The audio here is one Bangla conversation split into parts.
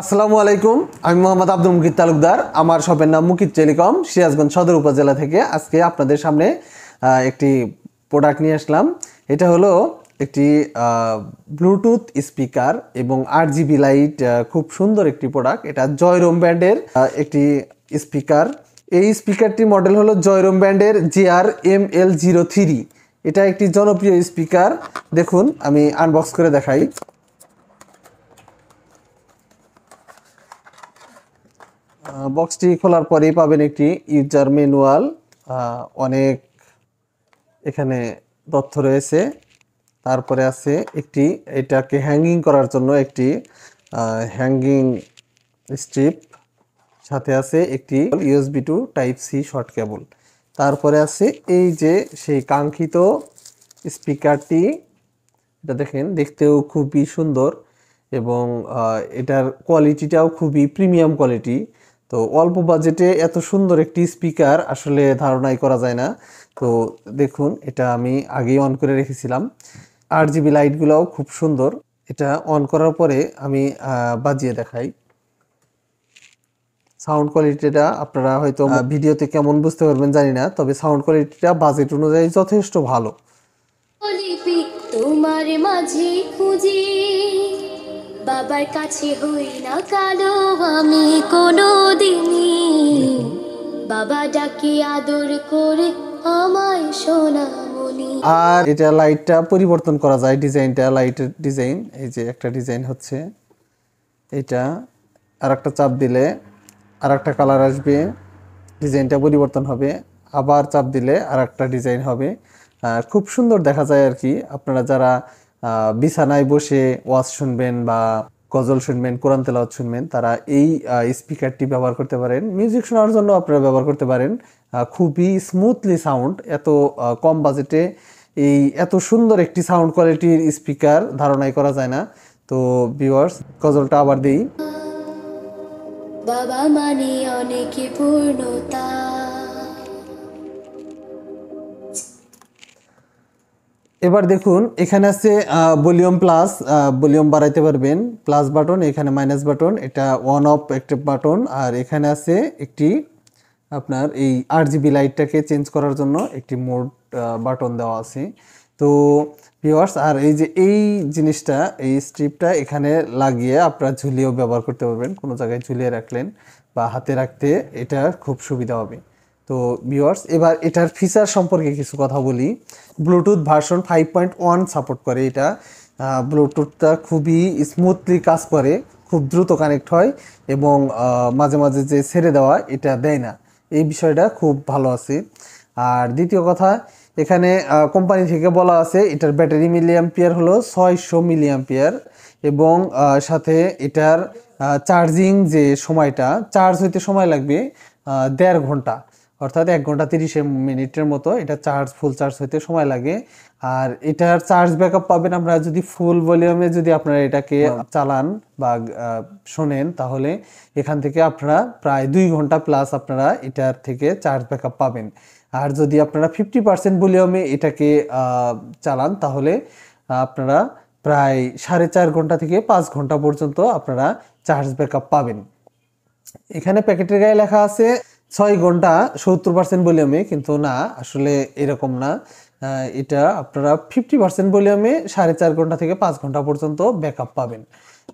আসসালামু আলাইকুম আমি মোহাম্মদ আব্দুল মুকিত তালুকদার আমার শপের নাম মুকিত টেলিকম সিরাজগঞ্জ সদর উপজেলা থেকে আজকে আপনাদের সামনে একটি প্রোডাক্ট নিয়ে আসলাম এটা হলো একটি ব্লুটুথ স্পিকার এবং আট জিবি লাইট খুব সুন্দর একটি প্রোডাক্ট এটা জয়রোম ব্র্যান্ডের একটি স্পিকার এই স্পিকারটির মডেল হলো জয়রোম ব্র্যান্ডের GR M L zero three এটা একটি জনপ্রিয় স্পিকার দেখুন আমি আনবক্স করে দেখাই বক্সটি খোলার পরেই পাবেন একটি ইউজার ম্যানুয়াল অনেক এখানে তথ্য রয়েছে তারপরে আছে একটি এটাকে হ্যাঙ্গিং করার জন্য একটি হ্যাঙ্গিং স্ট্রিপ সাথে আছে একটি USB two type C short cable তারপরে আছে এই যে সেই কাঙ্ক্ষিত স্পিকারটি এটা দেখেন দেখতেও খুবই সুন্দর এবং এটার কোয়ালিটিটাও খুবই প্রিমিয়াম কোয়ালিটি তো অল্প বাজেটে এত সুন্দর একটি স্পিকার আসলে ধারণাই করা যায় না তো দেখুন এটা আমি আগেই অন করে রেখেছিলাম আর জিবি লাইটগুলোও খুব সুন্দর এটা অন করার পরে আমি বাজিয়ে দেখাই সাউন্ড কোয়ালিটিটা আপনারা হয়তো ভিডিওতে কেমন বুঝতে পারবেন জানি না তবে সাউন্ড কোয়ালিটিটা বাজেট অনুযায়ী যথেষ্ট ভালো তোমার মাঝে খুঁজি বাবার কাছে হই না কালো আমি কোনো দিনই বাবা ডাকি আদর করে আমায় সোনা আর এটা লাইটটা পরিবর্তন করা যায় ডিজাইনটা লাইটের ডিজাইন এই যে একটা ডিজাইন হচ্ছে এটা আর একটা চাপ দিলে আর একটা কালার আসবে ডিজাইনটা পরিবর্তন হবে আবার চাপ দিলে আর একটা ডিজাইন হবে আর খুব সুন্দর দেখা যায় আর কি আপনারা যারা বিছানায় বসে ওয়াজ শুনবেন বা গজল শুনবেন কোরআন তেলাওয়াত শুনবেন তারা এই স্পিকারটি ব্যবহার করতে পারেন মিউজিক শোনার জন্য আপনারা ব্যবহার করতে পারেন খুবই স্মুথলি সাউন্ড এত কম বাজেটে এই এত সুন্দর একটি সাউন্ড কোয়ালিটির স্পিকার ধারণাই করা যায় না তো ভিউয়ার্স গজলটা আবার দিই বাবা মানে অনেকে পূর্ণতা এবার দেখুন এখানে আছে ভলিউম প্লাস ভলিউম বাড়াইতে পারবেন প্লাস বাটন এখানে মাইনাস বাটন এটা ওয়ান অফ একটা বাটন আর এখানে আছে একটি আপনার এই আর জিবি লাইটটাকে চেঞ্জ করার জন্য একটি মোড বাটন দেওয়া আছে তো ভিওয়ার্স আর এই যে এই জিনিসটা এই স্ট্রিপটা এখানে লাগিয়ে আপনারা ঝুলিয়েও ব্যবহার করতে পারবেন কোনো জায়গায় ঝুলিয়ে রাখলেন বা হাতে রাখতে এটা খুব সুবিধা হবে তো ভিওয়ার্স এবার এটার ফিচার সম্পর্কে কিছু কথা বলি Bluetooth version five point one support করে এটা ব্লুটুথটা খুবই স্মুথলি কাজ করে খুব দ্রুত কানেক্ট হয় এবং মাঝে মাঝে যে ছেড়ে দেওয়া এটা দেয় না এই বিষয়টা খুব ভালো আছে আর দ্বিতীয় কথা এখানে কোম্পানি থেকে বলা আছে এটার ব্যাটারি মিলিয়াম্পিয়ার হলো ছয়শো মিলিয়াম্পিয়ার এবং সাথে এটার চার্জিং যে সময়টা চার্জ হইতে সময় লাগবে দেড় ঘন্টা অর্থাৎ এক ঘন্টা তিরিশ মিনিটের মতো এটা চার্জ ফুল চার্জ হইতে সময় লাগে আর এটার চার্জ ব্যাকআপ পাবেন আমরা যদি ফুল ভলিউমে যদি আপনারা এটাকে চালান বা শোনেন তাহলে এখান থেকে আপনারা প্রায় দুই ঘন্টা প্লাস আপনারা এটার থেকে চার্জ ব্যাকআপ পাবেন আর যদি আপনারা ফিফটি পার্সেন্ট ভলিউমে এটাকে চালান তাহলে আপনারা প্রায় সাড়ে চার ঘন্টা থেকে পাঁচ ঘন্টা পর্যন্ত আপনারা চার্জ ব্যাকআপ পাবেন এখানে প্যাকেটের গায়ে লেখা আছে ছয় ঘন্টা সত্তর পার্সেন্ট ভলিউমে কিন্তু না আসলে এরকম না এটা আপনারা ফিফটি পার্সেন্ট ভলিউমে সাড়ে চার ঘন্টা থেকে পাঁচ ঘন্টা পর্যন্ত ব্যাকআপ পাবেন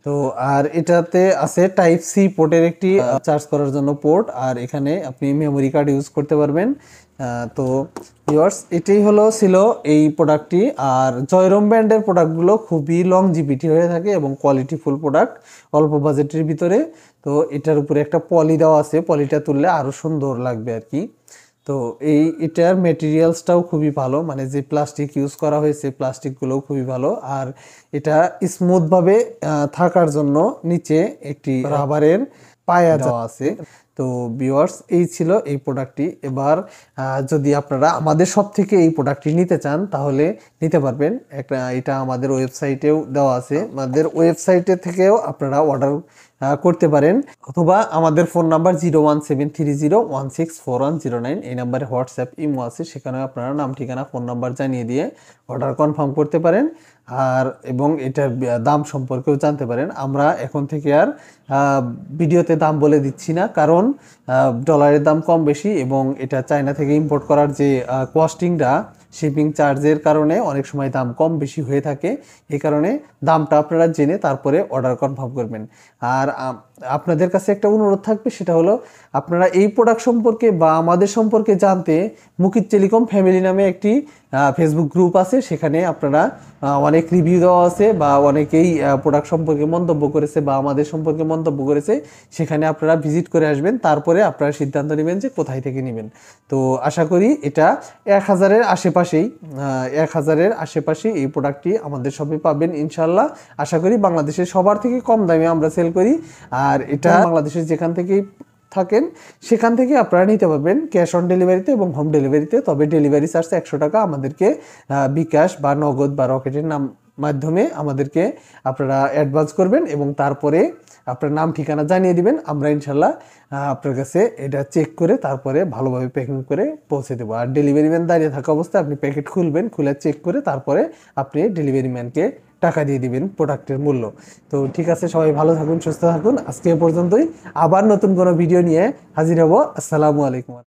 তো আর এটাতে আছে টাইপ সি পোর্টের একটি চার্জ করার জন্য পোর্ট আর এখানে আপনি মেমোরি কার্ড ইউজ করতে পারবেন তো ইয়ার্স এটাই হলো ছিল এই প্রোডাক্টটি আর জয়রম ব্র্যান্ডের প্রোডাক্টগুলো খুবই লং জিবিটি হয়ে থাকে এবং কোয়ালিটিফুল প্রোডাক্ট অল্প বাজেটের ভিতরে তো এটার উপরে একটা পলি দেওয়া আছে পলিটা তুললে আরও সুন্দর লাগবে আর কি তো এই এটার মেটেরিয়ালসটাও খুবই ভালো মানে যে প্লাস্টিক ইউজ করা হয়েছে প্লাস্টিকগুলোও খুবই ভালো আর এটা স্মুথভাবে থাকার জন্য নিচে একটি রাবারের পায়া দেওয়া আছে তো ভিওয়ার্স এই ছিল এই প্রোডাক্টটি এবার যদি আপনারা আমাদের সব থেকে এই প্রোডাক্টটি নিতে চান তাহলে নিতে পারবেন একটা এটা আমাদের ওয়েবসাইটেও দেওয়া আছে আমাদের ওয়েবসাইটে থেকেও আপনারা অর্ডার করতে পারেন অথবা আমাদের phone number zero one seven three zero one six four one zero nine এই নাম্বারে হোয়াটসঅ্যাপ ইমো আছে সেখানে আপনারা নাম ঠিকানা ফোন নাম্বার জানিয়ে দিয়ে অর্ডার কনফার্ম করতে পারেন আর এবং এটার দাম সম্পর্কেও জানতে পারেন আমরা এখন থেকে আর ভিডিওতে দাম বলে দিচ্ছি না কারণ ডলারের দাম কম বেশি এবং এটা চায়না থেকে ইম্পোর্ট করার যে কস্টিংটা শিপিং চার্জের কারণে অনেক সময় দাম কম বেশি হয়ে থাকে এই কারণে দামটা আপনারা জেনে তারপরে অর্ডার কনফার্ম করবেন আর আপনাদের কাছে একটা অনুরোধ থাকবে সেটা হলো আপনারা এই প্রোডাক্ট সম্পর্কে বা আমাদের সম্পর্কে জানতে মুকিত টেলিকম ফ্যামিলি নামে একটি ফেসবুক গ্রুপ আছে সেখানে আপনারা অনেক রিভিউ দেওয়া আছে বা অনেকেই প্রোডাক্ট সম্পর্কে মন্তব্য করেছে বা আমাদের সম্পর্কে মন্তব্য করেছে সেখানে আপনারা ভিজিট করে আসবেন তারপরে আপনারা সিদ্ধান্ত নেবেন যে কোথায় থেকে নেবেন তো আশা করি এটা এক হাজারের আশেপাশেই এক হাজারের আশেপাশে এই প্রোডাক্টটি আমাদের সবাই পাবেন ইনশাল্লাহ আশা করি বাংলাদেশের সবার থেকে কম দামে আমরা সেল করি আর এটা বাংলাদেশের যেখান থেকেই থাকেন সেখান থেকে আপনারা নিতে পারবেন ক্যাশ অন ডেলিভারিতে এবং হোম ডেলিভারিতে তবে ডেলিভারি চার্জ একশো টাকা আমাদেরকে বিকাশ বা নগদ বা রকেটের নাম মাধ্যমে আমাদেরকে আপনারা অ্যাডভান্স করবেন এবং তারপরে আপনার নাম ঠিকানা জানিয়ে দিবেন আমরা ইনশাল্লাহ আপনার কাছে এটা চেক করে তারপরে ভালোভাবে প্যাকিং করে পৌঁছে দেবো আর ডেলিভারি ম্যান দাঁড়িয়ে থাকা অবস্থায় আপনি প্যাকেট খুলবেন খুলে চেক করে তারপরে আপনি ডেলিভারি ম্যানকে টাকা দিয়ে দিবেন প্রোডাক্টের মূল্য তো ঠিক আছে সবাই ভালো থাকুন সুস্থ থাকুন আজকে পর্যন্তই আবার নতুন কোনো ভিডিও নিয়ে হাজির হব আসসালামু আলাইকুম